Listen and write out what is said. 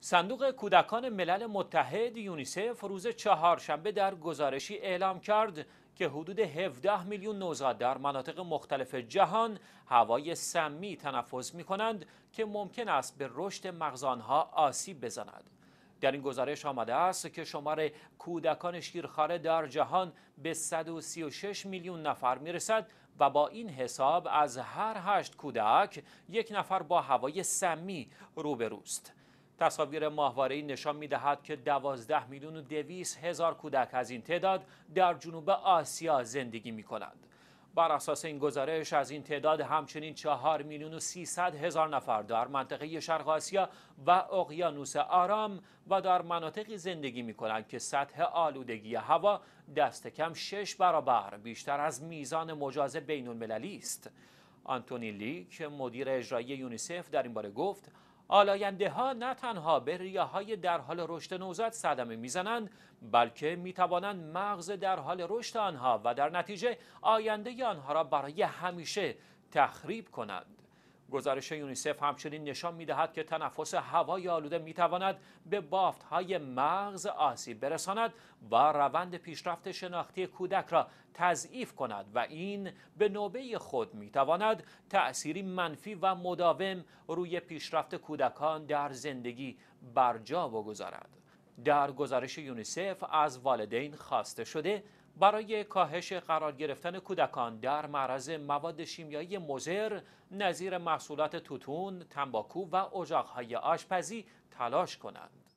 صندوق کودکان ملل متحد یونیسف روز چهارشنبه در گزارشی اعلام کرد که حدود 17 میلیون نوزاد در مناطق مختلف جهان هوای سمی تنفس می کنند که ممکن است به رشد مغزانها آسیب بزند. در این گزارش آمده است که شمار کودکان شیرخواره در جهان به 136 میلیون نفر رسد و با این حساب از هر هشت کودک یک نفر با هوای سمی روبروست. تصاویر ای نشان می دهد که 12 میلیون و 200 هزار کودک از این تعداد در جنوب آسیا زندگی می کنند. بر اساس این گزارش از این تعداد همچنین 4 میلیون و 300 هزار نفر در منطقه شرق آسیا و اقیانوس آرام و در مناطقی زندگی می کنند که سطح آلودگی هوا دست کم 6 برابر بیشتر از میزان مجاز بین المللی است. آنتونی لی که مدیر اجرایی یونیسف در این باره گفت آلاینده ها نه تنها به ریه های در حال رشد نوزاد صدمه میزنند بلکه میتوانند مغز در حال رشد آنها و در نتیجه آینده آنها را برای همیشه تخریب کنند گزارش یونیسف همچنین نشان میدهد که تنفس هوای آلوده میتواند به های مغز آسیب برساند و روند پیشرفت شناختی کودک را تضعیف کند و این به نوبه خود میتواند تأثیری منفی و مداوم روی پیشرفت کودکان در زندگی برجا بگذارد. در گزارش یونیسف از والدین خواسته شده برای کاهش قرار گرفتن کودکان در معرض مواد شیمیایی مزر نظیر محصولات توتون، تنباکو و اجاقهای آشپزی تلاش کنند.